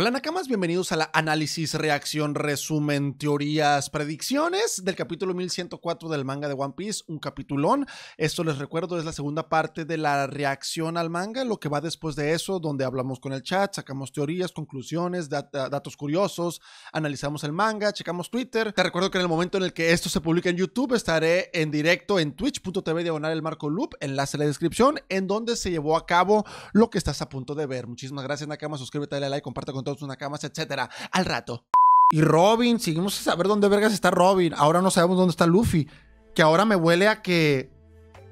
Hola Nakamas, bienvenidos a la análisis, reacción, resumen, teorías, predicciones del capítulo 1104 del manga de One Piece, un capitulón. Esto les recuerdo es la segunda parte de la reacción al manga, lo que va después de eso, donde hablamos con el chat, sacamos teorías, conclusiones, datos curiosos, analizamos el manga, checamos Twitter. Te recuerdo que en el momento en el que esto se publica en YouTube estaré en directo en twitch.tv diagonal el marco loop, enlace en la descripción, en donde se llevó a cabo lo que estás a punto de ver. Muchísimas gracias Nakamas, suscríbete, dale like, comparte con una cama, etcétera. Al rato. Y Robin, seguimos a saber dónde vergas está Robin. Ahora no sabemos dónde está Luffy. Que ahora me huele a que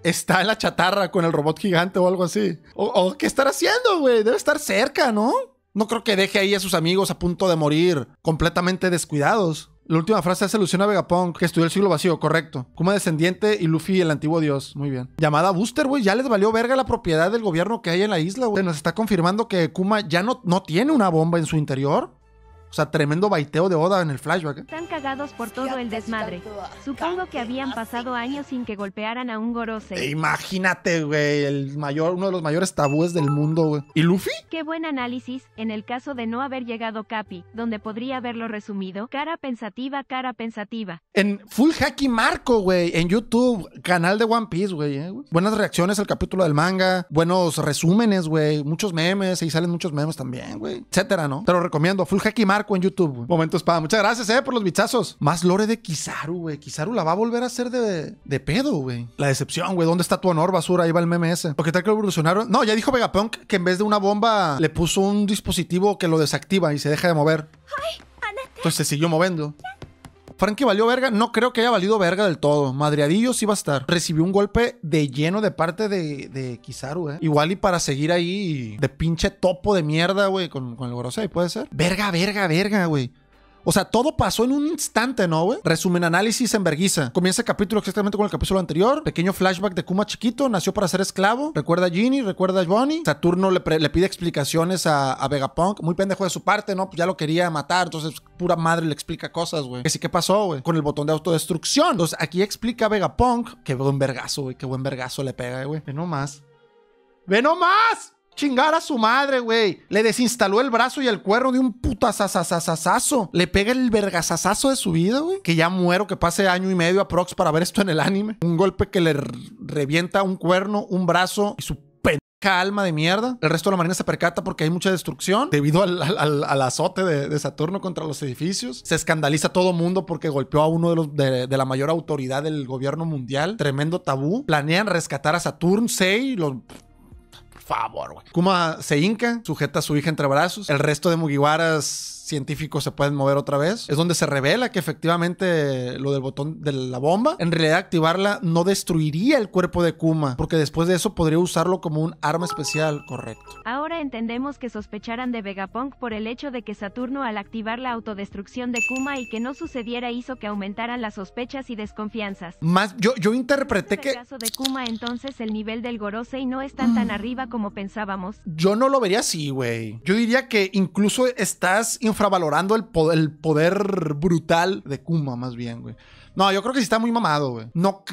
está en la chatarra con el robot gigante o algo así. O, qué estará haciendo, güey. Debe estar cerca, ¿no? No creo que deje ahí a sus amigos a punto de morir, completamente descuidados. La última frase hace alusión a Vegapunk, que estudió el siglo vacío, correcto. Kuma descendiente y Luffy el antiguo dios, muy bien. Llamada Booster, güey, ya les valió verga la propiedad del gobierno que hay en la isla, güey. Nos está confirmando que Kuma ya no, no tiene una bomba en su interior. O sea, tremendo baiteo de Oda en el flashback. ¿eh? Están cagados por todo el desmadre. Supongo que habían pasado años sin que golpearan a un Gorose. E imagínate, güey, el mayor, uno de los mayores tabúes del mundo, güey. ¿Y Luffy? Qué buen análisis, en el caso de no haber llegado Capi, donde podría haberlo resumido, cara pensativa, cara pensativa. En Full Hacky Marco, güey, en YouTube, canal de One Piece, güey. ¿eh? Buenas reacciones al capítulo del manga, buenos resúmenes, güey, muchos memes, y salen muchos memes también, güey, etcétera, ¿no? Te lo recomiendo, Full Hacky Marco en YouTube. Momento espada. Muchas gracias, eh, por los bichazos. Más lore de Kizaru, güey. Kizaru la va a volver a hacer de, pedo, güey. La decepción, güey. ¿Dónde está tu honor, basura? Ahí va el MMS. Porque tal que lo evolucionaron. No, ya dijo Vegapunk que en vez de una bomba le puso un dispositivo que lo desactiva y se deja de mover. Entonces se siguió moviendo. Frankie valió verga, no creo que haya valido verga del todo. Madreadillo sí va a estar. Recibió un golpe de lleno de parte de, de Kizaru, ¿eh? Igual y para seguir ahí de pinche topo de mierda, güey, con, con el Gorosei, puede ser. Verga, verga, verga, güey. O sea, todo pasó en un instante, ¿no, güey? Resumen, análisis en verguiza. Comienza el capítulo exactamente con el capítulo anterior. Pequeño flashback de Kuma chiquito, nació para ser esclavo. Recuerda a Ginny, recuerda a Johnny. Saturno le, pide explicaciones a, Vegapunk. Muy pendejo de su parte, ¿no? Pues ya lo quería matar. Entonces, pura madre le explica cosas, güey. Que sí, ¿qué pasó, güey? Con el botón de autodestrucción. Entonces, aquí explica a Vegapunk. Qué buen vergazo, güey. Qué buen vergazo le pega, güey. Ve nomás. ¡Ve nomás! Chingar a su madre, güey. Le desinstaló el brazo y el cuerno de un putazazazazazo. Le pega el vergazazazo de su vida, güey. Que ya muero, que pase año y medio a Prox para ver esto en el anime. Un golpe que le revienta un cuerno, un brazo y su alma de mierda. El resto de la marina se percata porque hay mucha destrucción debido al, azote de, Saturno contra los edificios. Se escandaliza todo mundo porque golpeó a uno de, los, la mayor autoridad del gobierno mundial. Tremendo tabú. Planean rescatar a Saturn 6, los favor, güey. Kuma se hinca, sujeta a su hija entre brazos. El resto de Mugiwaras científicos se pueden mover otra vez. Es donde se revela que efectivamente lo del botón de la bomba, en realidad activarla no destruiría el cuerpo de Kuma, porque después de eso podría usarlo como un arma especial, correcto. Ahora entendemos que sospecharan de Vegapunk por el hecho de que Saturno al activar la autodestrucción de Kuma y que no sucediera hizo que aumentaran las sospechas y desconfianzas. Más, yo, yo interpreté que... el caso de Kuma entonces el nivel del Gorosei no es tan tan mm. arriba como pensábamos. Yo no lo vería así, güey. Yo diría que incluso estás infravalorando el poder, brutal de Kuma, más bien, güey. No, yo creo que sí está muy mamado, güey. No,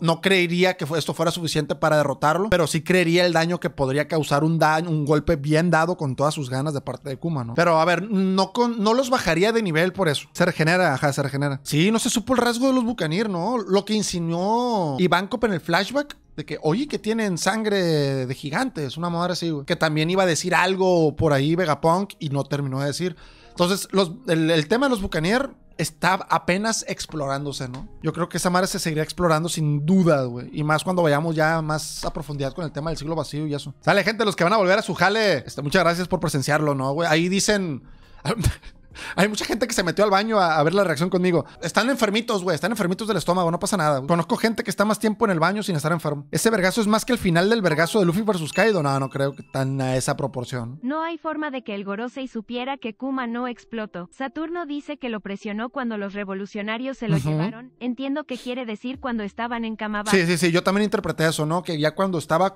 no, creería que esto fuera suficiente para derrotarlo, pero sí creería el daño que podría causar un un golpe bien dado con todas sus ganas de parte de Kuma, ¿no? Pero a ver, no, no los bajaría de nivel por eso. Se regenera, ajá, se regenera. Sí, no se supo el rasgo de los Bucanir, ¿no? Lo que insinuó Cop en el flashback de que, oye, que tienen sangre de gigantes, una madre así, güey. Que también iba a decir algo por ahí Vegapunk y no terminó de decir. Entonces, el, tema de los Bucanier está apenas explorándose, ¿no? Yo creo que esa madre se seguirá explorando sin duda, güey. Y más cuando vayamos ya más a profundidad con el tema del siglo vacío y eso. Sale, gente, los que van a volver a su jale. Este, muchas gracias por presenciarlo, ¿no, güey? Ahí dicen... Hay mucha gente que se metió al baño a, ver la reacción conmigo. Están enfermitos, güey. Están enfermitos del estómago. No pasa nada. Conozco gente que está más tiempo en el baño sin estar enfermo. Ese vergazo es más que el final del vergazo de Luffy versus Kaido. No, no creo que tan a esa proporción. No hay forma de que el Gorosei supiera que Kuma no explotó. Saturno dice que lo presionó cuando los revolucionarios se lo llevaron. Entiendo que quiere decir cuando estaban en baja. Sí, sí, sí. Yo también interpreté eso, ¿no? Que ya cuando estaba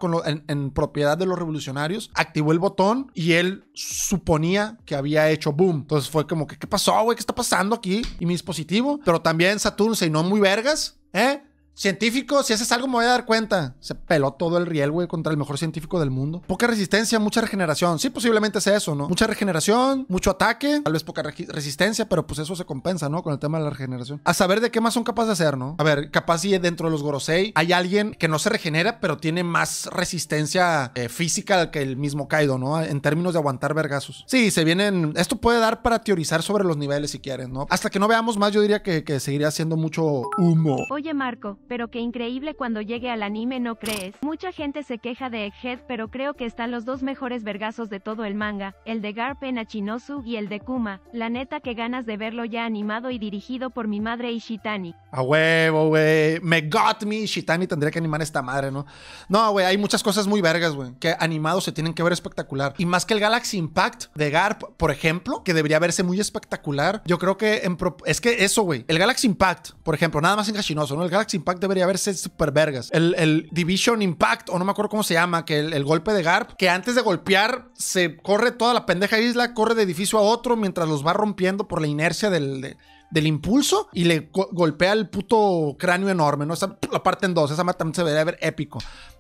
en propiedad de los revolucionarios, activó el botón y él suponía que había hecho boom. Entonces fue como que, ¿qué pasó, güey? ¿Qué está pasando aquí? Y mi dispositivo. Pero también Saturn se no muy vergas, ¿eh? Científico, si haces algo me voy a dar cuenta. Se peló todo el riel, güey, contra el mejor científico del mundo. Poca resistencia, mucha regeneración. Sí, posiblemente sea eso, ¿no? Mucha regeneración, mucho ataque, tal vez poca resistencia, pero pues eso se compensa, ¿no? Con el tema de la regeneración. A saber de qué más son capaces de hacer, ¿no? A ver, capaz si dentro de los Gorosei hay alguien que no se regenera, pero tiene más resistencia eh, física que el mismo Kaido, ¿no? En términos de aguantar vergazos. Sí, se vienen. Esto puede dar para teorizar sobre los niveles si quieren, ¿no? Hasta que no veamos más, yo diría que, que seguiría siendo mucho humo. Oye, Marco pero que increíble cuando llegue al anime no crees. Mucha gente se queja de Egghead pero creo que están los dos mejores vergazos de todo el manga, el de Garp en Achinosu y el de Kuma, la neta que ganas de verlo ya animado y dirigido por mi madre Ishitani. A huevo, güey, me got me, Ishitani tendría que animar esta madre, ¿no? No, güey, hay muchas cosas muy vergas, güey, que animados se tienen que ver espectacular. Y más que el Galaxy Impact de Garp, por ejemplo, que debería verse muy espectacular, yo creo que en es que eso, güey, el Galaxy Impact, por ejemplo, nada más en Hashinoso, ¿no? El Galaxy Impact debería verse super vergas. El, Division Impact, o no me acuerdo cómo se llama, que el, golpe de Garp, que antes de golpear se corre toda la pendeja isla, corre de edificio a otro mientras los va rompiendo por la inercia del... del impulso y le golpea el puto cráneo enorme, ¿no? Esa, la parte en dos, esa también se debería ver épico.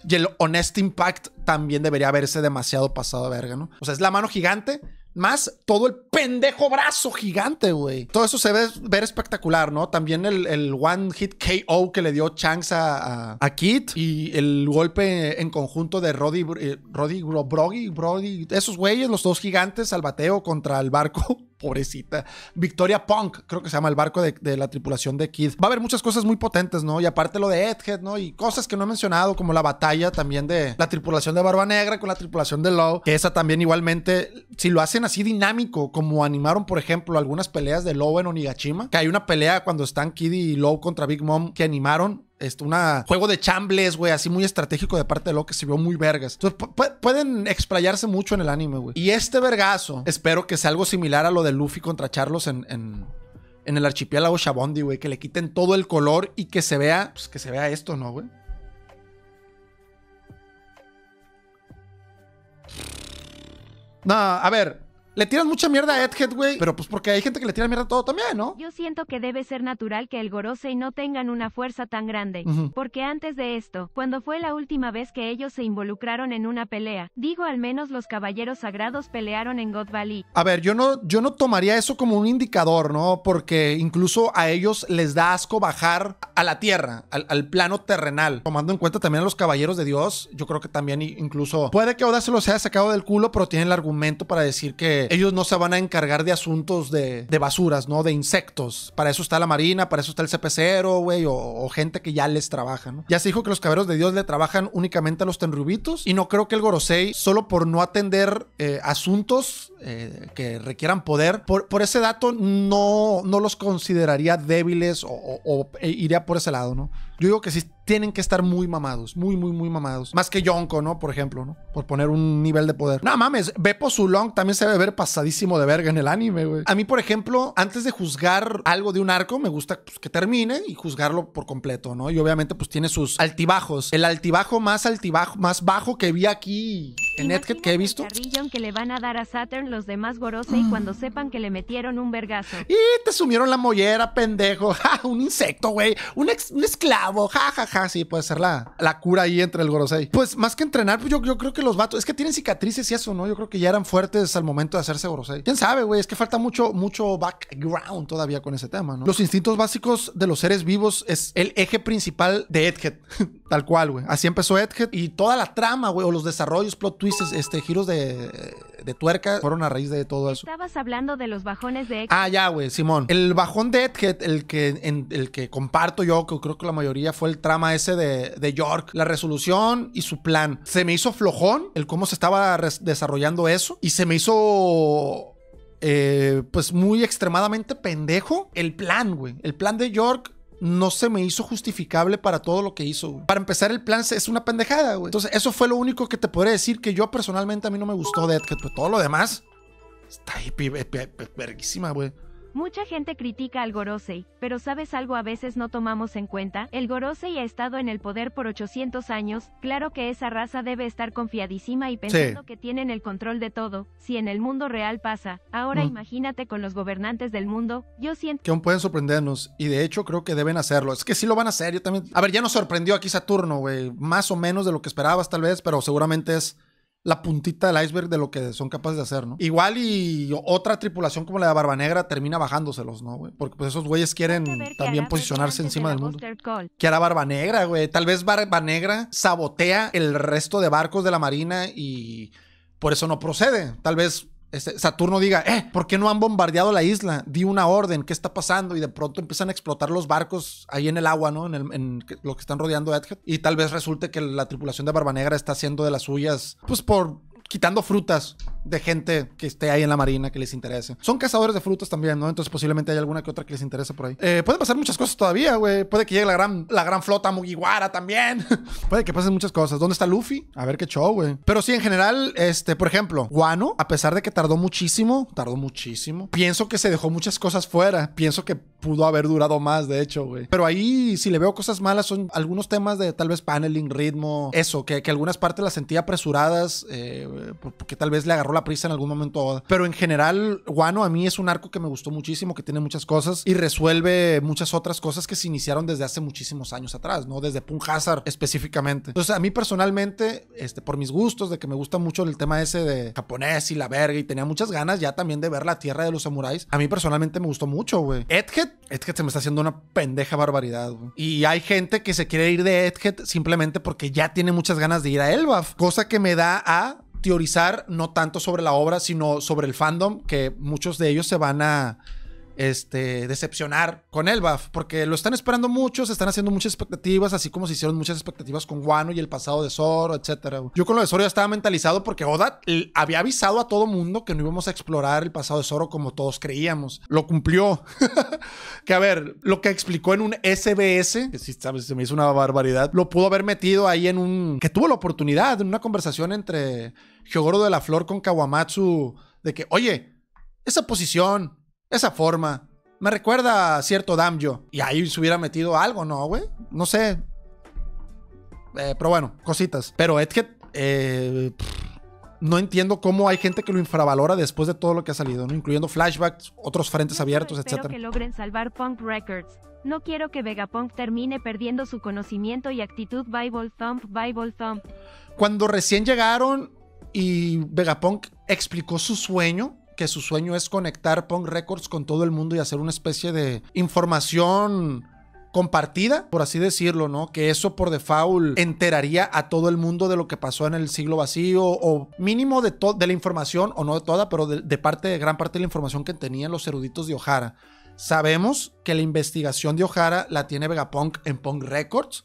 Y el Honest Impact también debería verse demasiado pasado verga, ¿no? O sea, es la mano gigante más todo el pendejo brazo gigante, güey. Todo eso se ve ver espectacular, ¿no? También el, one hit KO que le dio Chance a, a, Kit y el golpe en conjunto de Roddy, broggy eh, Roddy, Brody, esos güeyes, los dos gigantes al bateo contra el barco. pobrecita. Victoria Punk, creo que se llama el barco de, la tripulación de Kid. Va a haber muchas cosas muy potentes, ¿no? Y aparte lo de Edhead, ¿no? Y cosas que no he mencionado, como la batalla también de la tripulación de Barba Negra con la tripulación de Lowe. que esa también igualmente, si lo hacen así dinámico, como animaron, por ejemplo, algunas peleas de Lowe en Onigashima, que hay una pelea cuando están Kid y Lowe contra Big Mom que animaron, este, una juego de chambles, güey, así muy estratégico de parte de lo que se vio muy vergas. Entonces, pueden explayarse mucho en el anime, güey. Y este vergazo, espero que sea algo similar a lo de Luffy contra Charlos en, en el archipiélago Shabondi, güey. Que le quiten todo el color y que se vea, pues que se vea esto, ¿no, güey? No, a ver. Le tiran mucha mierda a Edhead, güey, pero pues porque hay gente que le tira mierda a todo también, ¿no? Yo siento que debe ser natural que el Gorosei no tengan una fuerza tan grande, porque antes de esto, cuando fue la última vez que ellos se involucraron en una pelea, digo al menos los caballeros sagrados pelearon en God Valley. A ver, yo no, yo no tomaría eso como un indicador, ¿no? Porque incluso a ellos les da asco bajar a la tierra, al, al plano terrenal. Tomando en cuenta también a los caballeros de Dios, yo creo que también incluso puede que Oda se los haya sacado del culo, pero tiene el argumento para decir que ellos no se van a encargar de asuntos de, basuras, ¿no? De insectos. Para eso está la Marina, para eso está el CPCero, güey, o, gente que ya les trabaja, ¿no? Ya se dijo que los caberos de Dios le trabajan únicamente a los tenrubitos y no creo que el Gorosei, solo por no atender eh, asuntos eh, que requieran poder, por, ese dato no, no los consideraría débiles o, e iría por ese lado, ¿no? Yo digo que sí tienen que estar muy mamados, muy, muy, muy mamados. Más que Yonko, ¿no? Por ejemplo, ¿no? Por poner un nivel de poder. No mames, Beppo Zulong también se debe ver pasadísimo de verga en el anime, güey. A mí, por ejemplo, antes de juzgar algo de un arco, me gusta pues, que termine y juzgarlo por completo, ¿no? Y obviamente, pues tiene sus altibajos. El altibajo más altibajo, más bajo que vi aquí en Netflix que he visto. que le van a dar a Saturn los demás Gorosei cuando sepan que le metieron un vergazo. Y te sumieron la mollera, pendejo. un insecto, güey. Un, esclavo. Ja, ja, ja. Sí, puede ser la, la cura ahí entre el Gorosei. Pues más que entrenar, pues yo, yo creo que los vatos, es que tienen cicatrices y eso, ¿no? Yo creo que ya eran fuertes al momento de hacerse Gorosei. ¿Quién sabe, güey? Es que falta mucho, mucho background todavía con ese tema, ¿no? Los instintos básicos de los seres vivos es el eje principal de Edhead, tal cual, güey. Así empezó Edhead y toda la trama, güey, o los desarrollos, plot twists, este, giros de, de tuerca fueron a raíz de todo eso. Estabas hablando de los bajones de Edhead. Ah, ya, güey, Simón. El bajón de Edhead, el que, el que comparto yo, que creo que la mayoría fue el trama ese de, de York, la resolución y su plan. Se me hizo flojón el cómo se estaba desarrollando eso y se me hizo eh, pues muy extremadamente pendejo, el plan, güey. El plan de York no se me hizo justificable para todo lo que hizo. Para empezar, el plan es una pendejada, güey. Entonces, eso fue lo único que te podría decir que yo personalmente a mí no me gustó de Todo lo demás está ahí, verguísima, güey. Mucha gente critica al Gorosei, pero ¿sabes algo a veces no tomamos en cuenta? El Gorosei ha estado en el poder por 800 años, claro que esa raza debe estar confiadísima y pensando que tienen el control de todo, si en el mundo real pasa, ahora mm. imagínate con los gobernantes del mundo, yo siento... Que aún pueden sorprendernos, y de hecho creo que deben hacerlo, es que sí lo van a hacer, yo también... A ver, ya nos sorprendió aquí Saturno, güey, más o menos de lo que esperabas tal vez, pero seguramente es la puntita del iceberg de lo que son capaces de hacer, ¿no? Igual y otra tripulación como la de Barba Negra termina bajándoselos, ¿no, Porque pues esos güeyes quieren también posicionarse encima del mundo. Que hará Barba Negra, güey? Tal vez Barba Negra sabotea el resto de barcos de la Marina y por eso no procede. Tal vez este, Saturno diga, eh, ¿por qué no han bombardeado la isla? Di una orden, ¿qué está pasando? Y de pronto empiezan a explotar los barcos ahí en el agua, ¿no? En, lo que están rodeando Edhead. Y tal vez resulte que la tripulación de Barbanegra está haciendo de las suyas, pues por quitando frutas de gente que esté ahí en la marina que les interese. Son cazadores de frutas también, ¿no? Entonces posiblemente hay alguna que otra que les interese por ahí. Eh, pueden pasar muchas cosas todavía, güey. Puede que llegue la gran, la gran flota Mugiwara también. puede que pasen muchas cosas. ¿Dónde está Luffy? A ver qué show, güey. Pero sí, en general, este, por ejemplo, Guano a pesar de que tardó muchísimo, tardó muchísimo, pienso que se dejó muchas cosas fuera. Pienso que pudo haber durado más, de hecho, güey. Pero ahí, si le veo cosas malas, son algunos temas de tal vez paneling, ritmo, eso, que, algunas partes las sentía apresuradas, eh, porque tal vez le agarró la prisa en algún momento Pero en general, guano a mí es un arco que me gustó muchísimo, que tiene muchas cosas y resuelve muchas otras cosas que se iniciaron desde hace muchísimos años atrás, ¿no? Desde Pun específicamente. Entonces, a mí personalmente, este, por mis gustos, de que me gusta mucho el tema ese de japonés y la verga y tenía muchas ganas ya también de ver la tierra de los samuráis, a mí personalmente me gustó mucho, güey. Edhead, Edhead se me está haciendo una pendeja barbaridad, güey. Y hay gente que se quiere ir de Edhead simplemente porque ya tiene muchas ganas de ir a Elbaf, cosa que me da a teorizar no tanto sobre la obra, sino sobre el fandom, que muchos de ellos se van a este, decepcionar con Elbaf, porque lo están esperando mucho, se están haciendo muchas expectativas, así como se hicieron muchas expectativas con Wano y el pasado de Zoro, etc. Yo con lo de Zoro ya estaba mentalizado porque Oda había avisado a todo mundo que no íbamos a explorar el pasado de Zoro como todos creíamos. Lo cumplió. que a ver, lo que explicó en un SBS, que si sabes, se me hizo una barbaridad, lo pudo haber metido ahí en un... que tuvo la oportunidad, en una conversación entre Hyogoro de la Flor con Kawamatsu, de que, oye, esa posición esa forma. Me recuerda a cierto Damjo. Y ahí se hubiera metido algo, ¿no, güey? No sé. Eh, pero bueno, cositas. Pero Edget. Eh, no entiendo cómo hay gente que lo infravalora después de todo lo que ha salido, ¿no? incluyendo flashbacks, otros frentes abiertos, etc. que logren salvar Punk Records. No quiero que Vegapunk termine perdiendo su conocimiento y actitud Bible Thump, Bible Thump. Cuando recién llegaron y Vegapunk explicó su sueño, que su sueño es conectar Punk Records con todo el mundo y hacer una especie de información compartida, por así decirlo, ¿no? Que eso por default enteraría a todo el mundo de lo que pasó en el siglo vacío o mínimo de, de la información, o no de toda, pero de, parte, de gran parte de la información que tenían los eruditos de O'Hara. Sabemos que la investigación de O'Hara la tiene Vegapunk en Punk Records,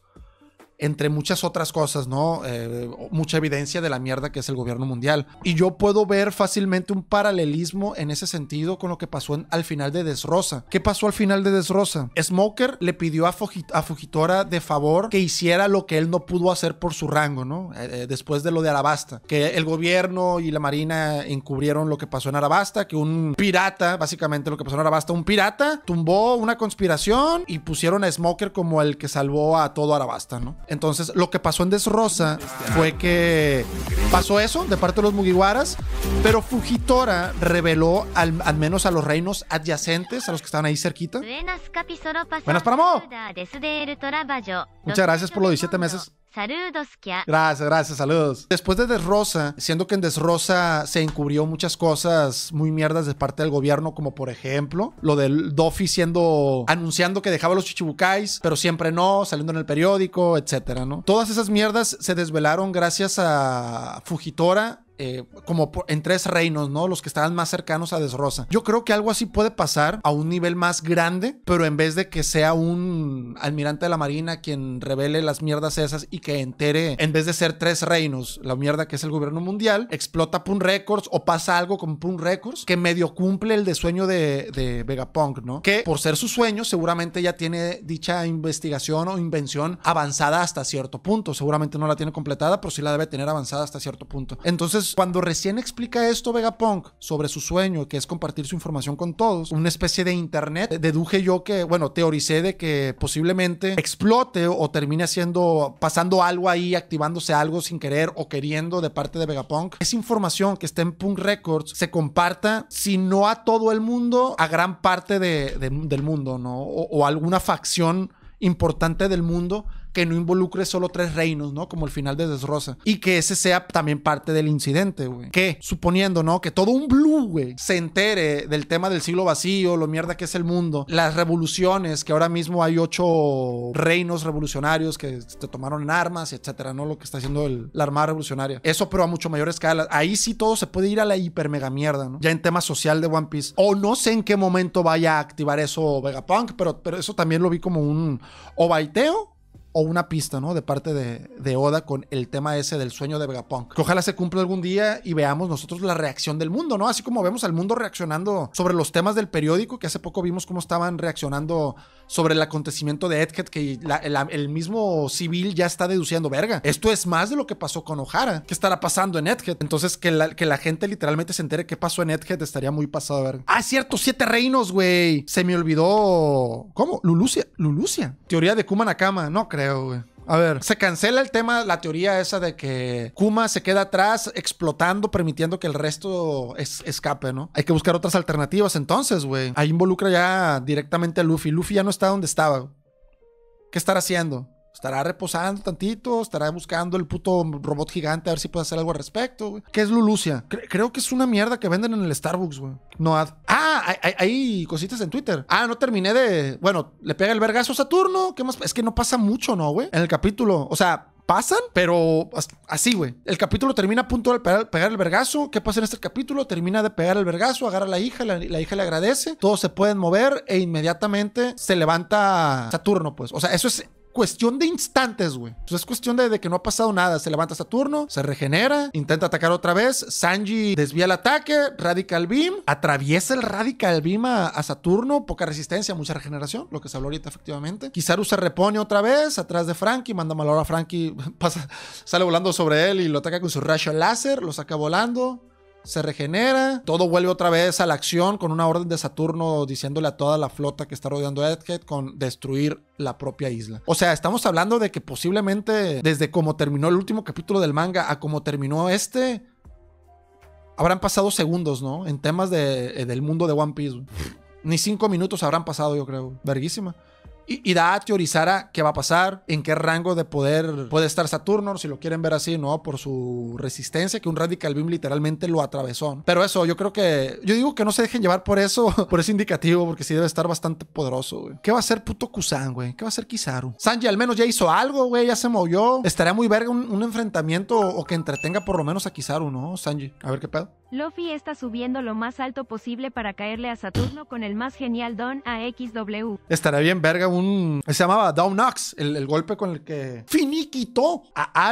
entre muchas otras cosas, ¿no? Eh, mucha evidencia de la mierda que es el gobierno mundial. Y yo puedo ver fácilmente un paralelismo en ese sentido con lo que pasó al final de Desrosa. ¿Qué pasó al final de Desrosa? Smoker le pidió a, Fujitora de favor que hiciera lo que él no pudo hacer por su rango, ¿no? Eh, eh, después de lo de Arabasta, que el gobierno y la marina encubrieron lo que pasó en Arabasta, que un pirata, básicamente lo que pasó en Arabasta, un pirata tumbó una conspiración y pusieron a Smoker como el que salvó a todo Arabasta, ¿no? Entonces, lo que pasó en Desrosa fue que pasó eso de parte de los Mugiwaras, pero Fujitora reveló al, menos a los reinos adyacentes, a los que estaban ahí cerquita. Buenas, Paramo. Muchas gracias por los 17 meses. Gracias, gracias, saludos. Después de Desrosa, siendo que en Desrosa se encubrió muchas cosas muy mierdas de parte del gobierno, como por ejemplo lo del Dofi siendo anunciando que dejaba los chichibukais, pero siempre no, saliendo en el periódico, etc. Todas esas mierdas se desvelaron gracias a Fujitora eh, como en tres reinos, ¿no? Los que estaban más cercanos a Desrosa. Yo creo que algo así puede pasar a un nivel más grande, pero en vez de que sea un almirante de la Marina quien revele las mierdas esas y que entere, en vez de ser tres reinos, la mierda que es el gobierno mundial, explota Pun Records o pasa algo con Pun Records que medio cumple el de de, de Vegapunk, ¿no? Que por ser su sueño, seguramente ya tiene dicha investigación o invención avanzada hasta cierto punto. Seguramente no la tiene completada, pero sí la debe tener avanzada hasta cierto punto. Entonces, cuando recién explica esto Vegapunk sobre su sueño, que es compartir su información con todos, una especie de internet, deduje yo que, bueno, teoricé de que posiblemente explote o termine haciendo, pasando algo ahí, activándose algo sin querer o queriendo de parte de Vegapunk. Esa información que está en Punk Records, se comparta, si no a todo el mundo, a gran parte del mundo, ¿no? O, o alguna facción importante del mundo que no involucre solo tres reinos, ¿no? Como el final de Desrosa. Y que ese sea también parte del incidente, güey. Que, suponiendo, ¿no? Que todo un blue, güey, se entere del tema del siglo vacío, lo mierda que es el mundo, las revoluciones, que ahora mismo hay ocho reinos revolucionarios que se tomaron en armas, etcétera, ¿no? Lo que está haciendo el, la Armada Revolucionaria. Eso, pero a mucho mayor escala. Ahí sí todo se puede ir a la hiper mega mierda, ¿no? Ya en tema social de One Piece. O no sé en qué momento vaya a activar eso Vegapunk, pero, pero eso también lo vi como un o o una pista, ¿no? De parte de, Oda con el tema ese del sueño de Vegapunk. Que ojalá se cumpla algún día y veamos nosotros la reacción del mundo, ¿no? Así como vemos al mundo reaccionando sobre los temas del periódico, que hace poco vimos cómo estaban reaccionando sobre el acontecimiento de Edgett, que el mismo civil ya está deduciendo, verga, esto es más de lo que pasó con O'Hara. ¿Qué estará pasando en Edhead? Entonces, que la, gente literalmente se entere qué pasó en Edget estaría muy pasado, verga. Ah, cierto, siete reinos, güey. Se me olvidó. ¿Cómo? Lulucia. Lulucia. Teoría de Kumanakama. No creo. A ver, se cancela el tema, la teoría esa de que Kuma se queda atrás explotando, permitiendo que el resto escape, ¿no? Hay que buscar otras alternativas entonces, güey. Ahí involucra ya directamente a Luffy. Luffy ya no está donde estaba. ¿Qué estará haciendo? Estará reposando tantito, estará buscando el puto robot gigante a ver si puede hacer algo al respecto, ¿Qué es Lulucia? creo que es una mierda que venden en el Starbucks, güey. No ad. Ah, hay, cositas en Twitter. Ah, no terminé de. Bueno, le pega el vergazo a Saturno. ¿Qué más? Es que no pasa mucho, ¿no, güey? En el capítulo. O sea, pasan, pero así, güey. El capítulo termina a punto de pegar, el vergazo. ¿Qué pasa en este capítulo? Termina de pegar el vergazo, agarra a la hija, la, hija le agradece, todos se pueden mover e inmediatamente se levanta Saturno, pues. O sea, eso es cuestión de instantes, güey. Pues es cuestión de, que no ha pasado nada. Se levanta Saturno, se regenera, intenta atacar otra vez. Sanji desvía el ataque, Radical Beam, atraviesa el Radical Beam a, Saturno, poca resistencia, mucha regeneración, lo que se habló ahorita efectivamente. Kizaru se repone otra vez atrás de Frankie, manda mal ahora a Frankie, pasa, sale volando sobre él y lo ataca con su rayo láser, lo saca volando se regenera, todo vuelve otra vez a la acción con una orden de Saturno diciéndole a toda la flota que está rodeando a con destruir la propia isla. O sea, estamos hablando de que posiblemente desde como terminó el último capítulo del manga a como terminó este, habrán pasado segundos, ¿no? En temas de, eh, del mundo de One Piece. Ni cinco minutos habrán pasado, yo creo. Verguísima y, da a teorizar a qué va a pasar, en qué rango de poder puede estar Saturno, si lo quieren ver así, ¿no? Por su resistencia, que un Radical Beam literalmente lo atravesó. Pero eso, yo creo que. Yo digo que no se dejen llevar por eso, por ese indicativo, porque sí debe estar bastante poderoso, güey. ¿Qué va a hacer puto Kusan, güey? ¿Qué va a hacer Kizaru? Sanji al menos ya hizo algo, güey, ya se movió. Estaría muy verga un, un enfrentamiento o que entretenga por lo menos a Kizaru, ¿no? Sanji, a ver qué pedo. Luffy está subiendo lo más alto posible para caerle a Saturno con el más genial Don XW. Estará bien, verga, un... Se llamaba Down el, golpe con el que finiquitó a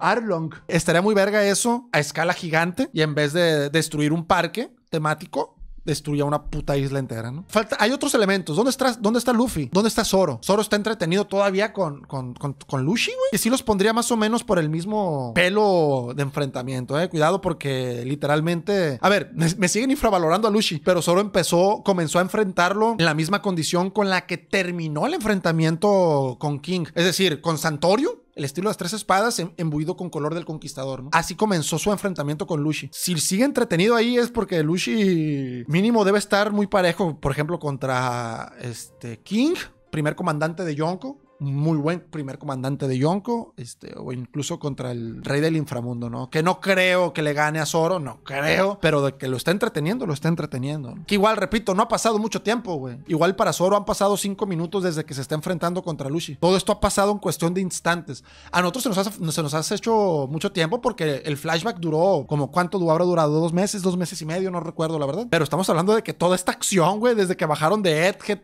Arlong. Estaría muy verga eso a escala gigante y en vez de destruir un parque temático, destruya una puta isla entera, ¿no? Falta, hay otros elementos. ¿Dónde está, dónde está Luffy? ¿Dónde está Zoro? Zoro está entretenido todavía con, con, con, güey. Y sí los pondría más o menos por el mismo pelo de enfrentamiento, ¿eh? Cuidado porque literalmente... A ver, me, siguen infravalorando a Luffy, pero Zoro empezó, comenzó a enfrentarlo en la misma condición con la que terminó el enfrentamiento con King. Es decir, con Santorio, el estilo de las tres espadas em, embuido con color del conquistador. Así comenzó su enfrentamiento con Lushi. Si sigue entretenido ahí es porque Lushi mínimo debe estar muy parejo, por ejemplo, contra este King, primer comandante de Yonko, muy buen primer comandante de Yonko, este, o incluso contra el rey del inframundo, ¿no? Que no creo que le gane a Zoro, no creo, pero de que lo está entreteniendo, lo está entreteniendo. Que igual, repito, no ha pasado mucho tiempo, güey. Igual para Zoro han pasado cinco minutos desde que se está enfrentando contra Lushi. Todo esto ha pasado en cuestión de instantes. A nosotros se nos, ha nos hecho mucho tiempo porque el flashback duró como cuánto habrá durado, dos meses, dos meses y medio, no recuerdo la verdad. Pero estamos hablando de que toda esta acción, güey, desde que bajaron de Edge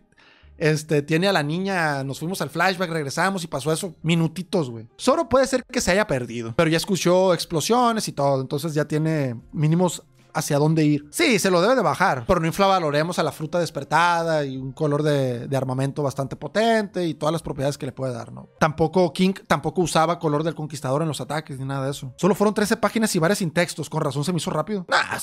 este, tiene a la niña, nos fuimos al flashback, regresamos y pasó eso. Minutitos, güey. solo puede ser que se haya perdido, pero ya escuchó explosiones y todo, entonces ya tiene mínimos hacia dónde ir. Sí, se lo debe de bajar, pero no inflavaloremos a la fruta despertada y un color de, armamento bastante potente y todas las propiedades que le puede dar, ¿no? Tampoco King tampoco usaba color del conquistador en los ataques ni nada de eso. Solo fueron 13 páginas y varias sin textos, con razón se me hizo rápido. Nah,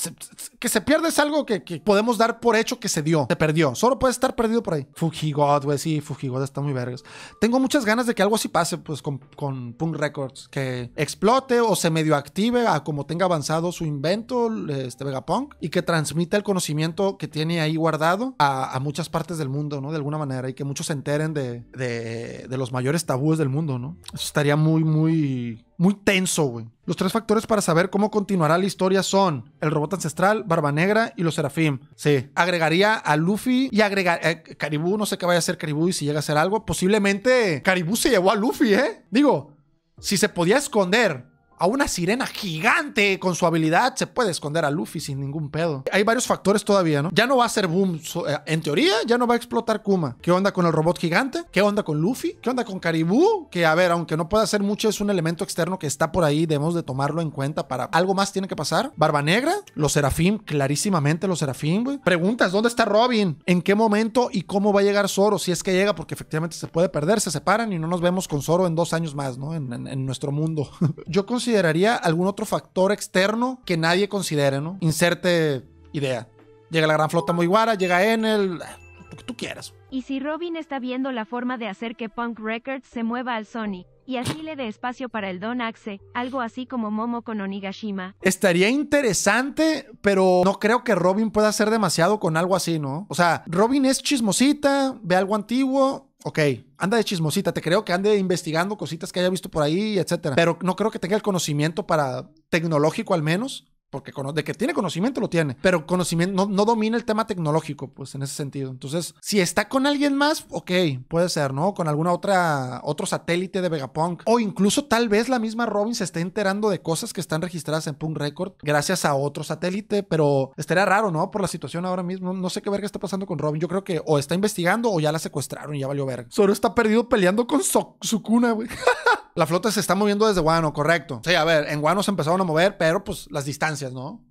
que se pierde es algo que, podemos dar por hecho que se dio, se perdió. Solo puede estar perdido por ahí. Fujigod, güey, sí, Fujigod está muy vergas. Tengo muchas ganas de que algo así pase, pues con, con Punk Records, que explote o se medio active a como tenga avanzado su invento, este Vegapunk y que transmita el conocimiento que tiene ahí guardado a, muchas partes del mundo, ¿no? De alguna manera y que muchos se enteren de, los mayores tabúes del mundo, ¿no? Eso estaría muy, muy muy tenso, güey. Los tres factores para saber cómo continuará la historia son el robot ancestral, Barba Negra y los Serafim. Sí, agregaría a Luffy y agregar eh, Caribú, no sé qué vaya a ser Caribú y si llega a ser algo. Posiblemente Caribú se llevó a Luffy, ¿eh? Digo, si se podía esconder a una sirena gigante con su habilidad se puede esconder a Luffy sin ningún pedo. Hay varios factores todavía, ¿no? Ya no va a ser boom. Eh, en teoría, ya no va a explotar Kuma. ¿Qué onda con el robot gigante? ¿Qué onda con Luffy? ¿Qué onda con Caribú? Que a ver, aunque no pueda hacer mucho, es un elemento externo que está por ahí. Debemos de tomarlo en cuenta para algo más tiene que pasar. Barba Negra, los Serafín, clarísimamente los Serafín, güey. Preguntas, ¿dónde está Robin? ¿En qué momento y cómo va a llegar Zoro? Si es que llega, porque efectivamente se puede perder, se separan y no nos vemos con Zoro en dos años más, ¿no? En, en nuestro mundo. Yo considero consideraría algún otro factor externo que nadie considere, ¿no? Inserte idea. Llega la gran flota muy guara, llega Enel, ah, lo que tú quieras. Y si Robin está viendo la forma de hacer que Punk Records se mueva al Sony, y así le dé espacio para el Don Axe, algo así como Momo con Onigashima. Estaría interesante, pero no creo que Robin pueda hacer demasiado con algo así, ¿no? O sea, Robin es chismosita, ve algo antiguo, Ok, anda de chismosita, te creo que ande investigando cositas que haya visto por ahí, etcétera. Pero no creo que tenga el conocimiento para tecnológico al menos porque de que tiene conocimiento lo tiene, pero conocimiento no, domina el tema tecnológico, pues en ese sentido. Entonces, si está con alguien más, ok, puede ser, ¿no? Con alguna otra, otro satélite de Vegapunk, o incluso tal vez la misma Robin se esté enterando de cosas que están registradas en Punk Record gracias a otro satélite, pero estaría raro, ¿no? Por la situación ahora mismo, no sé qué verga está pasando con Robin. Yo creo que o está investigando o ya la secuestraron y ya valió verga. Solo está perdido peleando con su cuna, güey. la flota se está moviendo desde Guano, correcto. Sí, a ver, en Guano se empezaron a mover, pero pues las distancias ¿no?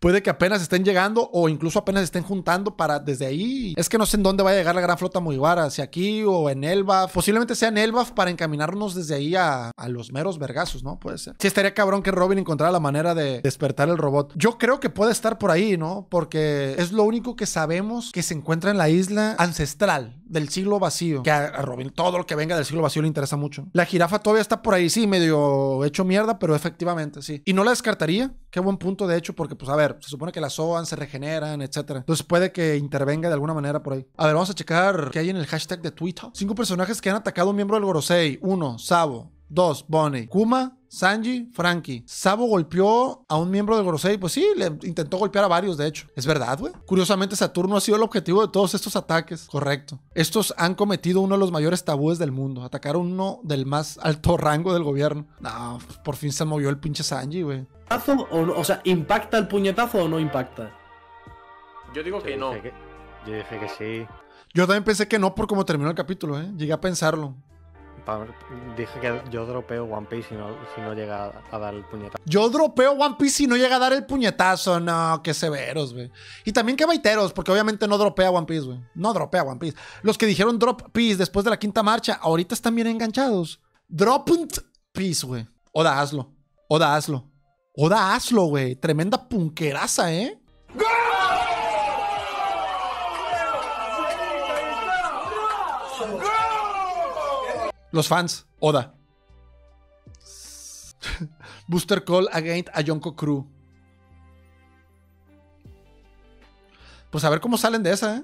Puede que apenas estén llegando o incluso apenas estén juntando para desde ahí. Es que no sé en dónde va a llegar la gran flota Mugiwara, hacia aquí o en elba Posiblemente sea en elba para encaminarnos desde ahí a, a los meros vergazos, ¿no? Puede ser. Sí, estaría cabrón que Robin encontrara la manera de despertar el robot. Yo creo que puede estar por ahí, ¿no? Porque es lo único que sabemos que se encuentra en la isla ancestral del siglo vacío, que a Robin todo lo que venga del siglo vacío le interesa mucho. La jirafa todavía está por ahí, sí, medio hecho mierda, pero efectivamente, sí. Y no la descartaría, qué buen punto de hecho, porque pues a ver, se supone que las soan, se regeneran, etcétera. Entonces puede que intervenga de alguna manera por ahí. A ver, vamos a checar qué hay en el hashtag de Twitter. Cinco personajes que han atacado un miembro del Gorosei. Uno, Sabo. Dos, Bonnie. Kuma, Sanji, Frankie. Sabo golpeó a un miembro del Gorosei. Pues sí, le intentó golpear a varios, de hecho. Es verdad, güey. Curiosamente, Saturno ha sido el objetivo de todos estos ataques. Correcto. Estos han cometido uno de los mayores tabúes del mundo. Atacar uno del más alto rango del gobierno. No, por fin se movió el pinche Sanji, güey. O, no? o sea, ¿impacta el puñetazo o no impacta? Yo digo que no. yo dije que sí. Yo también pensé que no por cómo terminó el capítulo, ¿eh? Llegué a pensarlo. Dije que yo dropeo One Piece si no, si no llega a, dar el puñetazo. Yo dropeo One Piece si no llega a dar el puñetazo. No, qué severos, güey. Y también qué baiteros, porque obviamente no dropea One Piece, güey. No dropea One Piece. Los que dijeron drop Piece después de la quinta marcha, ahorita están bien enganchados. Drop Piece, güey. Oda, hazlo. Oda, hazlo. Oda, hazlo, güey. Tremenda punqueraza, ¿eh? ¡Gol! Los fans, Oda. Booster Call against a Yonko Crew. Pues a ver cómo salen de esa, ¿eh?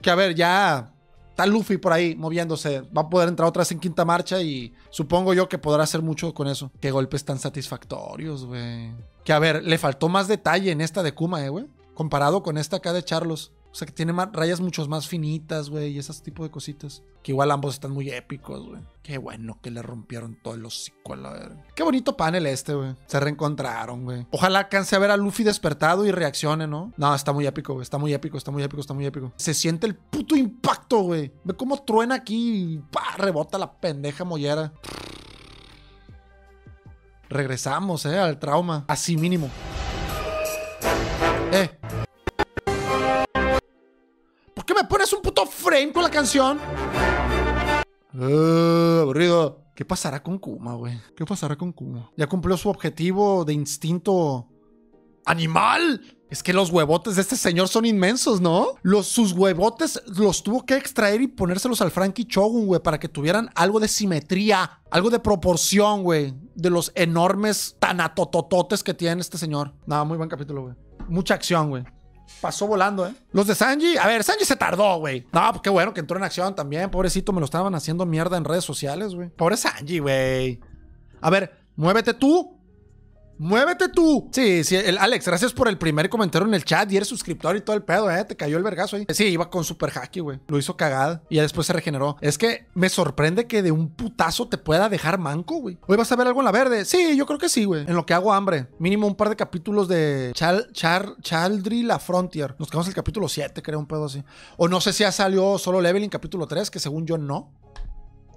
Que a ver, ya está Luffy por ahí moviéndose. Va a poder entrar otra vez en quinta marcha y supongo yo que podrá hacer mucho con eso. Qué golpes tan satisfactorios, güey. Que a ver, le faltó más detalle en esta de Kuma, ¿eh, güey? Comparado con esta acá de Charlos. O sea, que tiene más, rayas mucho más finitas, güey, y esas tipo de cositas. Que igual ambos están muy épicos, güey. Qué bueno que le rompieron todos los hocico a Qué bonito panel este, güey. Se reencontraron, güey. Ojalá alcance a ver a Luffy despertado y reaccione, ¿no? No, está muy épico, güey. Está muy épico, está muy épico, está muy épico. Se siente el puto impacto, güey. Ve cómo truena aquí y pa, rebota la pendeja mollera. Regresamos, eh, al trauma. Así mínimo. Eh. ¿Qué me pones un puto frame con la canción? Eh, aburrido. ¿Qué pasará con Kuma, güey? ¿Qué pasará con Kuma? Ya cumplió su objetivo de instinto animal. Es que los huevotes de este señor son inmensos, ¿no? Los, sus huevotes los tuvo que extraer y ponérselos al Frankie Chogun, güey, para que tuvieran algo de simetría, algo de proporción, güey, de los enormes tanatotototes que tiene este señor. Nada, muy buen capítulo, güey. Mucha acción, güey pasó volando, ¿eh? Los de Sanji, a ver, Sanji se tardó, güey. No, pues qué bueno que entró en acción también. Pobrecito, me lo estaban haciendo mierda en redes sociales, güey. Pobre Sanji, güey. A ver, muévete tú ¡Muévete tú! Sí, sí, el Alex, gracias por el primer comentario en el chat y eres suscriptor y todo el pedo, ¿eh? Te cayó el vergazo ahí. Sí, iba con super hacky, güey. Lo hizo cagada y ya después se regeneró. Es que me sorprende que de un putazo te pueda dejar manco, güey. ¿Hoy vas a ver algo en la verde? Sí, yo creo que sí, güey. En lo que hago hambre. Mínimo un par de capítulos de Char, Char, Chaldri La Frontier. Nos quedamos en el capítulo 7, creo, un pedo así. O no sé si ya salió solo Leveling capítulo 3, que según yo no.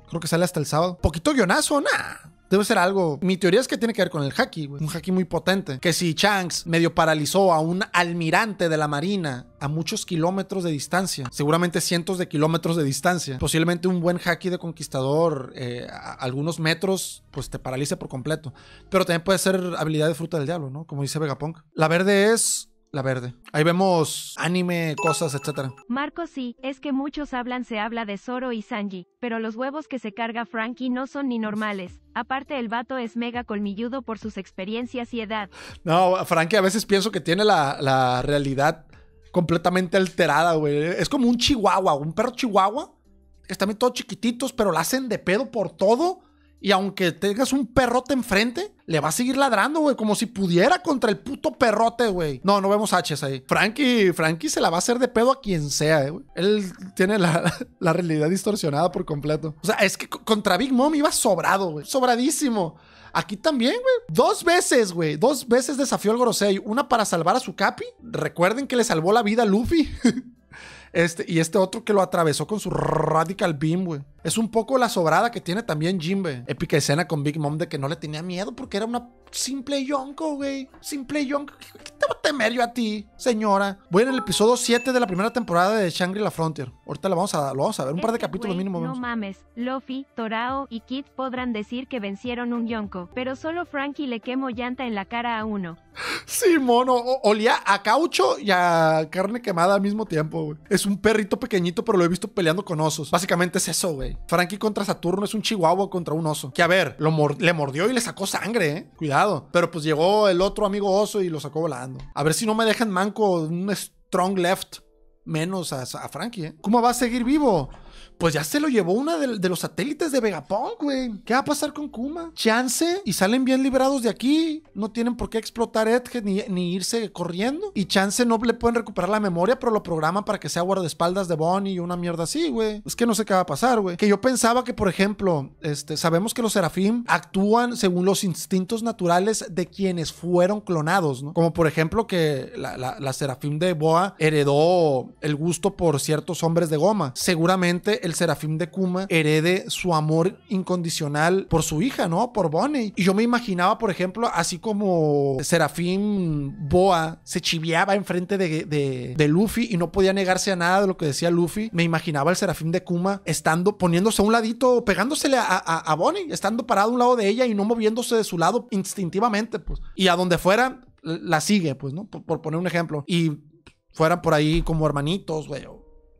Creo que sale hasta el sábado. Poquito guionazo, nah. Debe ser algo. Mi teoría es que tiene que ver con el haki, güey. Un haki muy potente. Que si Shanks medio paralizó a un almirante de la Marina a muchos kilómetros de distancia, seguramente cientos de kilómetros de distancia, posiblemente un buen haki de conquistador eh, a algunos metros, pues te paralice por completo. Pero también puede ser habilidad de fruta del diablo, ¿no? Como dice Vegapunk. La verde es la verde. Ahí vemos anime, cosas, etcétera. Marco sí, es que muchos hablan, se habla de Zoro y Sanji, pero los huevos que se carga Frankie no son ni normales. Aparte el vato es mega colmilludo por sus experiencias y edad. No, Frankie a veces pienso que tiene la, realidad completamente alterada, güey. Es como un chihuahua, un perro chihuahua. Están todos chiquititos, pero la hacen de pedo por todo y aunque tengas un perrote enfrente, le va a seguir ladrando, güey, como si pudiera contra el puto perrote, güey. No, no vemos H's ahí. Frankie, Frankie se la va a hacer de pedo a quien sea, eh, güey. Él tiene la, realidad distorsionada por completo. O sea, es que contra Big Mom iba sobrado, güey. Sobradísimo. Aquí también, güey. Dos veces, güey. Dos veces desafió al Gorosei. Una para salvar a su capi. Recuerden que le salvó la vida a Luffy. Este, y este otro que lo atravesó con su Radical Beam, güey. Es un poco la sobrada que tiene también Jimbe. Épica escena con Big Mom de que no le tenía miedo porque era una simple yonko, güey. Simple yonko. ¿Qué te va a a ti, señora? Voy en el episodio 7 de la primera temporada de Shangri-La Frontier. Ahorita la vamos a, lo vamos a ver, un par de capítulos mínimos. No mames, Luffy, Torao y Kid podrán decir que vencieron un yonko, pero solo Frankie le quemo llanta en la cara a uno. Sí, mono. olía a caucho y a carne quemada al mismo tiempo, güey. Es un perrito pequeñito, pero lo he visto peleando con osos. Básicamente es eso, güey. Frankie contra Saturno es un chihuahua contra un oso. Que a ver, lo le mordió y le sacó sangre, ¿eh? Cuidado. Pero pues llegó el otro amigo oso y lo sacó volando. A ver si no me dejan manco un strong left menos a, a Frankie. ¿eh? ¿Cómo va a seguir vivo? Pues ya se lo llevó una de, los satélites de Vegapunk, güey. ¿Qué va a pasar con Kuma? Chance y salen bien liberados de aquí. No tienen por qué explotar Edge ni, ni, irse corriendo. Y Chance no le pueden recuperar la memoria, pero lo programan para que sea guardaespaldas de Bonnie y una mierda así, güey. Es que no sé qué va a pasar, güey. Que yo pensaba que, por ejemplo, este, sabemos que los Serafim actúan según los instintos naturales de quienes fueron clonados, ¿no? Como por ejemplo que la, la, la Serafim de Boa heredó el gusto por ciertos hombres de goma. Seguramente el Serafín de Kuma herede su amor incondicional por su hija, ¿no? Por Bonnie. Y yo me imaginaba, por ejemplo, así como Serafín Boa se chiviaba enfrente de, de, Luffy y no podía negarse a nada de lo que decía Luffy, me imaginaba el Serafín de Kuma estando, poniéndose a un ladito, pegándosele a, Bonnie, estando parado a un lado de ella y no moviéndose de su lado instintivamente, pues. Y a donde fuera, la sigue, pues, ¿no? Por, poner un ejemplo. Y fueran por ahí como hermanitos, güey,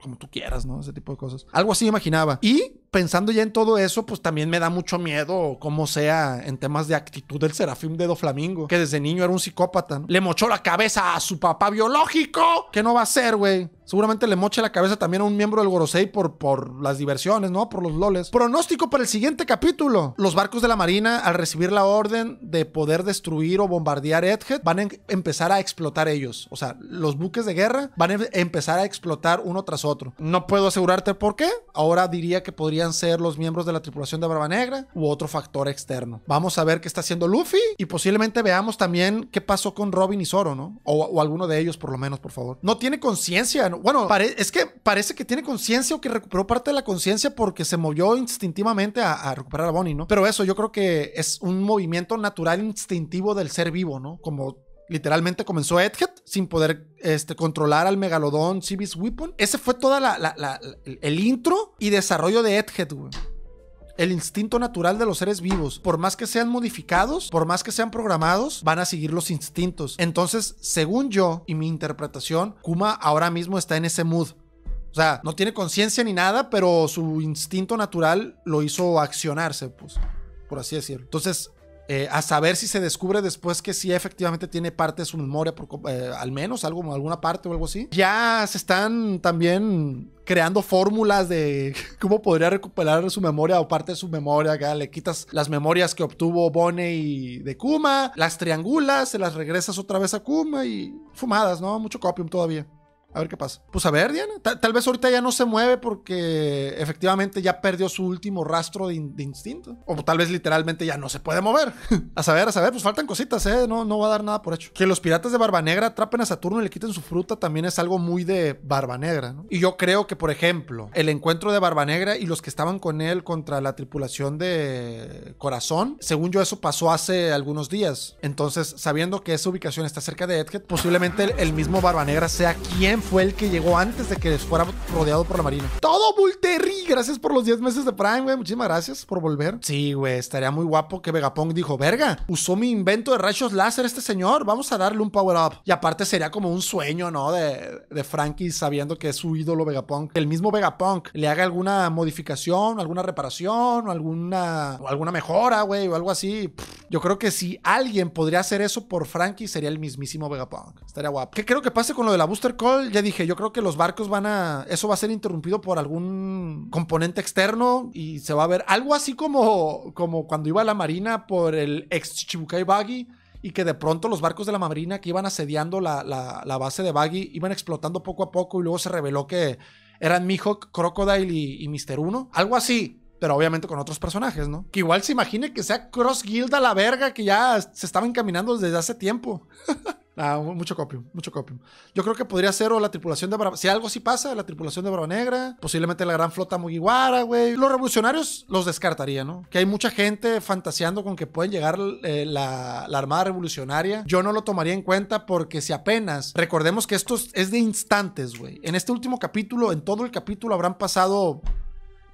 como tú quieras, ¿no? Ese tipo de cosas. Algo así imaginaba. Y pensando ya en todo eso, pues también me da mucho miedo como sea en temas de actitud del Serafín Dedo Flamingo, que desde niño era un psicópata. Le mochó la cabeza a su papá biológico. ¿Qué no va a ser, güey? Seguramente le moche la cabeza también a un miembro del Gorosei por, por las diversiones, ¿no? Por los loles. Pronóstico para el siguiente capítulo. Los barcos de la Marina, al recibir la orden de poder destruir o bombardear Edhead, van a em-, empezar a explotar ellos. O sea, los buques de guerra van a em-, empezar a explotar uno tras otro. No puedo asegurarte por qué. Ahora diría que podría ser los miembros de la tripulación de Barba Negra u otro factor externo. Vamos a ver qué está haciendo Luffy y posiblemente veamos también qué pasó con Robin y Zoro, ¿no? O, alguno de ellos, por lo menos, por favor. No tiene conciencia. Bueno, es que parece que tiene conciencia o que recuperó parte de la conciencia porque se movió instintivamente a, a, recuperar a Bonnie, ¿no? Pero eso yo creo que es un movimiento natural instintivo del ser vivo, ¿no? Como literalmente comenzó Edhead sin poder este, controlar al megalodón Civis Weapon. Ese fue toda la, el intro y desarrollo de Edhead, El instinto natural de los seres vivos, por más que sean modificados, por más que sean programados, van a seguir los instintos. Entonces, según yo y mi interpretación, Kuma ahora mismo está en ese mood. O sea, no tiene conciencia ni nada, pero su instinto natural lo hizo accionarse, pues, por así decirlo. Entonces, eh, a saber si se descubre después que sí efectivamente tiene parte de su memoria, eh, al menos algo, alguna parte o algo así. Ya se están también creando fórmulas de cómo podría recuperar su memoria o parte de su memoria. le quitas las memorias que obtuvo Bonnie de Kuma, las triangulas, se las regresas otra vez a Kuma y fumadas, ¿no? Mucho copium todavía. A ver qué pasa. Pues a ver, Diana. Tal, vez ahorita ya no se mueve porque efectivamente ya perdió su último rastro de, instinto. O tal vez literalmente ya no se puede mover. a saber, a saber, pues faltan cositas, ¿eh? No, no va a dar nada por hecho. Que los piratas de Barba Negra atrapen a Saturno y le quiten su fruta también es algo muy de Barba Negra. ¿no? Y yo creo que, por ejemplo, el encuentro de Barba Negra y los que estaban con él contra la tripulación de Corazón, según yo, eso pasó hace algunos días. Entonces, sabiendo que esa ubicación está cerca de Edgett, posiblemente el, el mismo Barba Negra sea quien fue el que llegó antes de que les fuera rodeado por la marina. Todo Bulterri, gracias por los 10 meses de Prime, güey. Muchísimas gracias por volver. Sí, güey, estaría muy guapo que Vegapunk dijo, verga, usó mi invento de rayos láser este señor, vamos a darle un power up. Y aparte sería como un sueño, ¿no? De, Frankie sabiendo que es su ídolo Vegapunk. el mismo Vegapunk le haga alguna modificación, alguna reparación, alguna, o alguna mejora, güey, o algo así. Yo creo que si alguien podría hacer eso por Frankie sería el mismísimo Vegapunk. Estaría guapo. ¿Qué creo que pase con lo de la Booster Call? Ya dije, yo creo que los barcos van a. Eso va a ser interrumpido por algún componente externo y se va a ver algo así como, como cuando iba a la Marina por el ex Chibukai Baggy y que de pronto los barcos de la Marina que iban asediando la, base de Baggy iban explotando poco a poco y luego se reveló que eran Mihawk, Crocodile y, y Mister 1. Algo así pero obviamente con otros personajes, ¿no? Que igual se imagine que sea Cross Guild a la verga que ya se estaba encaminando desde hace tiempo. Ah, mucho copio, mucho copio. Yo creo que podría ser o la tripulación de Si algo sí pasa, la tripulación de Brava Negra, posiblemente la gran flota Mugiwara, güey. Los revolucionarios los descartaría, ¿no? Que hay mucha gente fantaseando con que pueden llegar eh, la, la Armada Revolucionaria. Yo no lo tomaría en cuenta porque si apenas, recordemos que esto es de instantes, güey. En este último capítulo, en todo el capítulo habrán pasado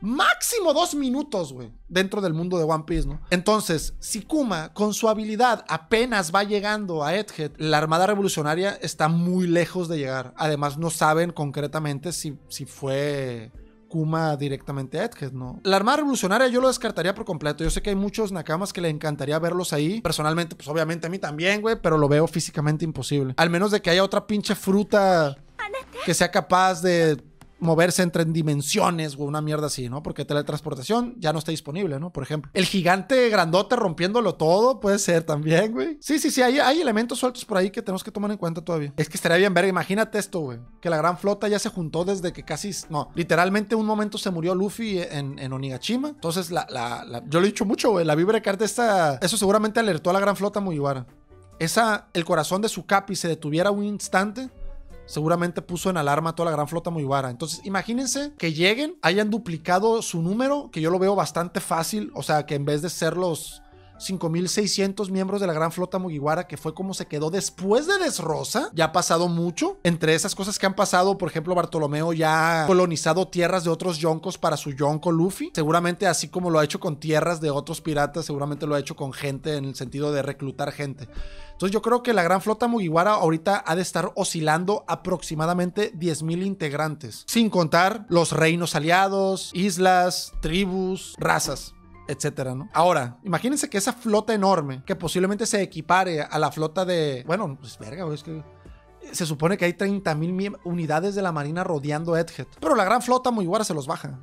máximo dos minutos, güey, dentro del mundo de One Piece, ¿no? Entonces, si Kuma, con su habilidad, apenas va llegando a Edhead, la Armada Revolucionaria está muy lejos de llegar. Además, no saben concretamente si, si fue Kuma directamente a Edhead, ¿no? La Armada Revolucionaria yo lo descartaría por completo. Yo sé que hay muchos nakamas que le encantaría verlos ahí. Personalmente, pues obviamente a mí también, güey, pero lo veo físicamente imposible. Al menos de que haya otra pinche fruta que sea capaz de moverse entre dimensiones, o una mierda así, ¿no? Porque teletransportación ya no está disponible, ¿no? Por ejemplo, el gigante grandote rompiéndolo todo puede ser también, güey. Sí, sí, sí, hay, hay elementos sueltos por ahí que tenemos que tomar en cuenta todavía. Es que estaría bien ver, imagínate esto, güey, que la gran flota ya se juntó desde que casi, no, literalmente un momento se murió Luffy en, en Onigashima. Entonces, la, la, yo lo he dicho mucho, güey, la vibra carta está... eso seguramente alertó a la gran flota muy esa, el corazón de su capi se detuviera un instante, seguramente puso en alarma a toda la gran flota muy vara. Entonces, imagínense que lleguen, hayan duplicado su número, que yo lo veo bastante fácil, o sea, que en vez de ser los 5.600 miembros de la gran flota Mugiwara, que fue como se quedó después de Desrosa. Ya ha pasado mucho. Entre esas cosas que han pasado, por ejemplo, Bartolomeo ya ha colonizado tierras de otros yonkos para su yonko Luffy. Seguramente así como lo ha hecho con tierras de otros piratas, seguramente lo ha hecho con gente en el sentido de reclutar gente. Entonces yo creo que la gran flota Mugiwara ahorita ha de estar oscilando aproximadamente 10.000 integrantes, sin contar los reinos aliados, islas, tribus, razas etcétera, ¿no? Ahora, imagínense que esa flota enorme, que posiblemente se equipare a la flota de. Bueno, pues verga, es que. Se supone que hay 30.000 unidades de la Marina rodeando Edget. Pero la gran flota muy igual se los baja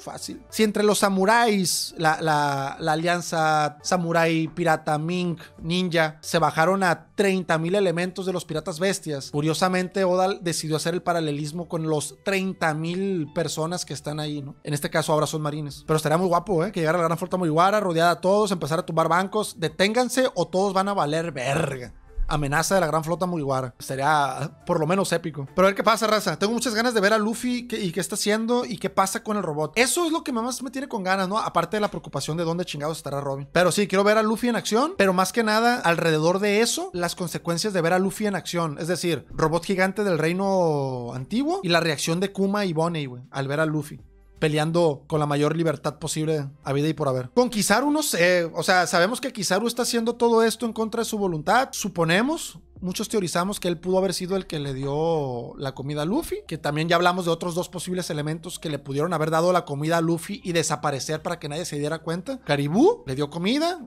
fácil. Si entre los samuráis, la, alianza samurái, pirata, mink, ninja, se bajaron a 30.000 elementos de los piratas bestias, curiosamente Odal decidió hacer el paralelismo con los 30.000 personas que están ahí, ¿no? En este caso ahora son marines. Pero estaría muy guapo, ¿eh? Que llegara la gran flota guara, rodeada a todos, empezar a tumbar bancos, deténganse o todos van a valer verga amenaza de la gran flota Mugiwara. Sería por lo menos épico. Pero a ver qué pasa, raza. Tengo muchas ganas de ver a Luffy y qué está haciendo y qué pasa con el robot. Eso es lo que más me tiene con ganas, ¿no? Aparte de la preocupación de dónde chingados estará Robin. Pero sí, quiero ver a Luffy en acción, pero más que nada, alrededor de eso, las consecuencias de ver a Luffy en acción. Es decir, robot gigante del reino antiguo y la reacción de Kuma y Bonnie, güey, al ver a Luffy peleando con la mayor libertad posible a vida y por haber. Con Kizaru no sé, o sea, sabemos que Kizaru está haciendo todo esto en contra de su voluntad, suponemos, muchos teorizamos que él pudo haber sido el que le dio la comida a Luffy, que también ya hablamos de otros dos posibles elementos que le pudieron haber dado la comida a Luffy y desaparecer para que nadie se diera cuenta. Caribú le dio comida,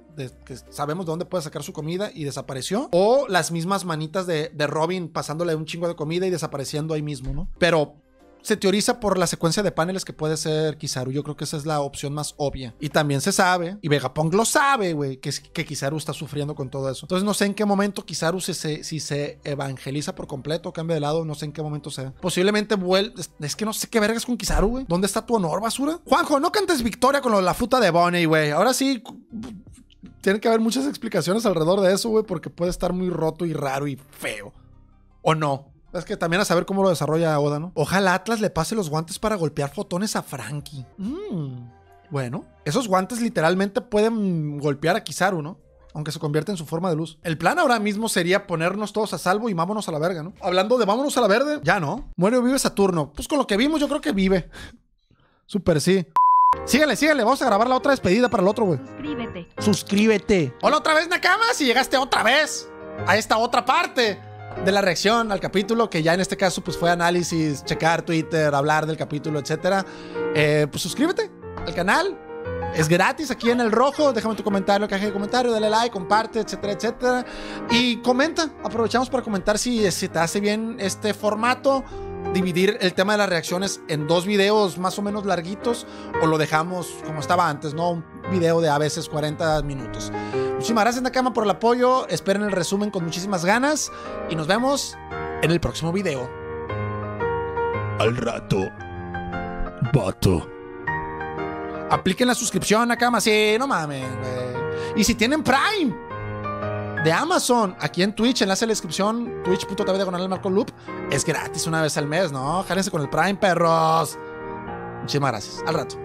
que sabemos de dónde puede sacar su comida y desapareció. O las mismas manitas de, de Robin pasándole un chingo de comida y desapareciendo ahí mismo, ¿no? Pero se teoriza por la secuencia de paneles que puede ser Kizaru. Yo creo que esa es la opción más obvia. Y también se sabe, y Vegapunk lo sabe, güey, que, que Kizaru está sufriendo con todo eso. Entonces no sé en qué momento Kizaru se, si se evangeliza por completo, cambia de lado, no sé en qué momento sea. Posiblemente vuelve. Es, que no sé qué vergas con Kizaru, güey. ¿Dónde está tu honor, basura? Juanjo, no cantes victoria con lo, la fruta de Bonnie, güey. Ahora sí tiene que haber muchas explicaciones alrededor de eso, güey, porque puede estar muy roto y raro y feo. ¿O no? Es que también a saber cómo lo desarrolla Oda, ¿no? Ojalá Atlas le pase los guantes para golpear fotones a Frankie. Mm. Bueno, esos guantes literalmente pueden golpear a Kizaru, ¿no? aunque se convierte en su forma de luz. El plan ahora mismo sería ponernos todos a salvo y vámonos a la verga, ¿no? Hablando de vámonos a la verde, ya no. Muere o vive Saturno. Pues con lo que vimos, yo creo que vive. Súper sí. Síguele, síguele, vamos a grabar la otra despedida para el otro, güey. Suscríbete. Suscríbete. Hola otra vez, Nakama, si llegaste otra vez a esta otra parte de la reacción al capítulo, que ya en este caso pues fue análisis, checar Twitter, hablar del capítulo, etcétera, eh, pues suscríbete al canal. Es gratis aquí en el rojo. Déjame tu comentario, caja de comentario, dale like, comparte, etcétera, etcétera. Y comenta. Aprovechamos para comentar si, si te hace bien este formato dividir el tema de las reacciones en dos videos más o menos larguitos o lo dejamos como estaba antes, ¿no? Un video de a veces 40 minutos. Muchísimas gracias Nakama por el apoyo, esperen el resumen con muchísimas ganas y nos vemos en el próximo video. Al rato, vato. Apliquen la suscripción Nakama, sí, no mames. Y si tienen Prime de Amazon aquí en Twitch, enlace en la descripción, twitch.tv diagonal Marco Loop. Es gratis una vez al mes, ¿no? Járense con el Prime, perros. Muchísimas gracias. Al rato.